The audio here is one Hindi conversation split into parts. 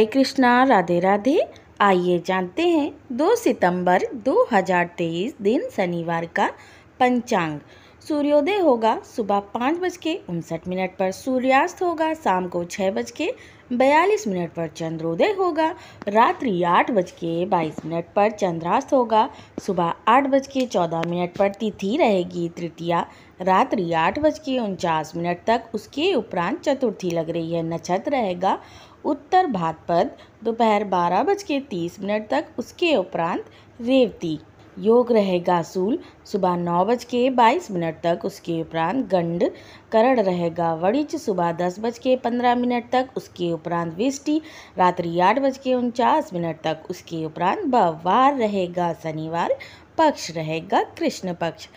हरे कृष्णा राधे राधे आइए जानते हैं 2 सितंबर 2023 दिन शनिवार का पंचांग सूर्योदय होगा सुबह पाँच बज के उनसठ मिनट पर सूर्यास्त होगा शाम को छः बज के बयालीस मिनट पर चंद्रोदय होगा रात्रि आठ बज के बाईस मिनट पर चंद्रास्त होगा सुबह आठ बज के चौदह मिनट पर तिथि रहेगी तृतीया रात्रि आठ बज के उनचास मिनट तक उसके उपरांत चतुर्थी लग रही है नक्षत्र रहेगा उत्तर भादपद दोपहर बारह बज के तीस मिनट तक उसके उपरांत रेवती योग रहेगा सूल सुबह नौ बज के बाईस मिनट तक उसके उपरांत गंड करण रहेगा वणिज सुबह दस बज के पंद्रह मिनट तक उसके उपरांत विष्टि रात्रि आठ बज के उनचास मिनट तक उसके उपरांत बवार रहेगा शनिवार पक्ष रहेगा कृष्ण पक्ष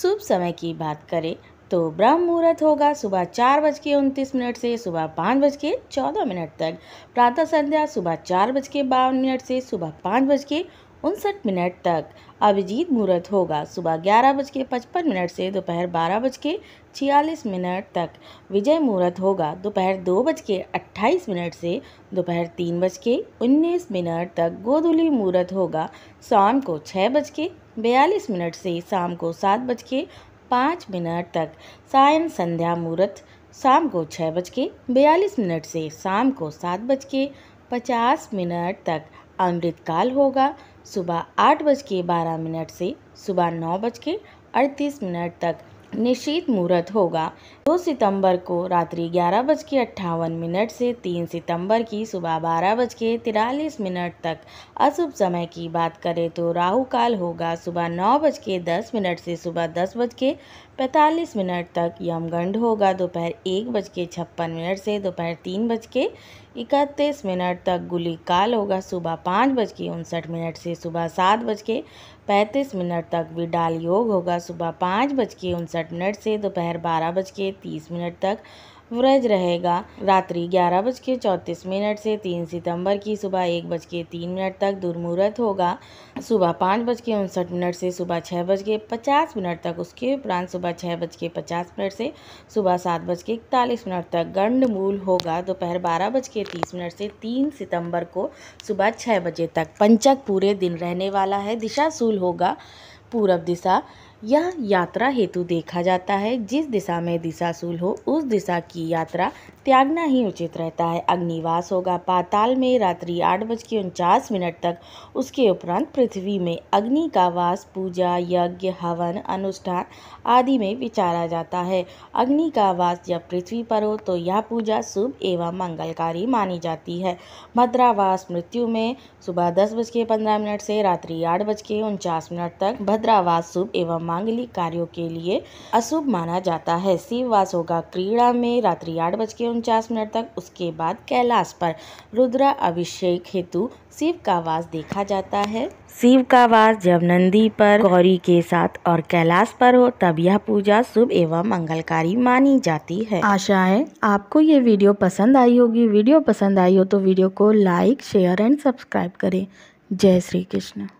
शुभ समय की बात करें तो ब्रह्म मुहूर्त होगा सुबह चार बज के उनतीस मिनट से सुबह पाँच बज के चौदह मिनट तक प्रातः संध्या सुबह चार बज के बावन मिनट से सुबह पाँच बज के उनसठ मिनट तक अभिजीत मुहूर्त होगा सुबह ग्यारह बज के पचपन मिनट से दोपहर बारह बज के छियालीस मिनट तक विजय मुहूर्त होगा दोपहर दो बज के अट्ठाईस मिनट से दोपहर तीन बज के उन्नीस मिनट तक गोधुली मुहूर्त होगा शाम को छः बज के बयालीस मिनट से शाम को सात बज के पाँच मिनट तक सायन संध्या मुहूर्त शाम को छः बज के बयालीस मिनट से शाम को सात बज के पचास मिनट तक अमृतकाल होगा सुबह आठ बज के बारह मिनट से सुबह नौ बज के अड़तीस मिनट तक निश्चित मुहूर्त होगा दो सितंबर को रात्रि ग्यारह बज के अट्ठावन मिनट से तीन सितंबर की सुबह बारह बज के तिरालीस मिनट तक अशुभ समय की बात करें तो राहु काल होगा सुबह नौ बज के दस मिनट से सुबह दस बज के पैंतालीस मिनट तक यमगंड होगा दोपहर एक बज के छप्पन मिनट से दोपहर तीन बज के इकतीस मिनट तक गुली काल होगा सुबह पाँच बज के उनसठ मिनट से सुबह सात बज के पैंतीस मिनट तक विडाल योग होगा सुबह पाँच बज के उनसठ मिनट से दोपहर बारह बज के तीस मिनट तक व्रज रहेगा रात्रि ग्यारह बज के चौंतीस मिनट से तीन सितंबर की सुबह एक बज के तीन मिनट तक दुर्मुहूर्त होगा सुबह पाँच बज के उनसठ मिनट से सुबह छः बज के पचास मिनट तक उसके उपरांत सुबह छः बज के पचास मिनट से सुबह सात बज के इकतालीस मिनट तक गंड मूल होगा दोपहर बारह बज के तीस मिनट से तीन सितंबर को सुबह छः बजे तक पंचक पूरे दिन रहने वाला है दिशा सूल होगा पूरब दिशा यह यात्रा हेतु देखा जाता है जिस दिशा में दिशा सूल हो उस दिशा की यात्रा त्यागना ही उचित रहता है अग्निवास होगा पाताल में रात्रि आठ बज के उनचास मिनट तक उसके उपरांत पृथ्वी में अग्नि का वास पूजा यज्ञ हवन अनुष्ठान आदि में विचारा जाता है अग्नि का वास जब पृथ्वी पर हो तो यह पूजा शुभ एवं मंगलकारी मानी जाती है भद्रावास मृत्यु में सुबह दस बज के पंद्रह मिनट से रात्रि आठ बज के उनचास मिनट तक भद्रावास शुभ एवं मांगलिक कार्यों के लिए अशुभ माना जाता है शिववास होगा क्रीड़ा में रात्रि आठ बज के उनचास मिनट तक उसके बाद कैलाश पर रुद्रा अभिषेक हेतु शिव का वास देखा जाता है शिव का वास जब नंदी पर गौरी के साथ और कैलाश पर हो तब यह पूजा शुभ एवं मंगलकारी मानी जाती है आशा है आपको ये वीडियो पसंद आई होगी वीडियो पसंद आई हो तो वीडियो को लाइक शेयर एंड सब्सक्राइब करें जय श्री कृष्ण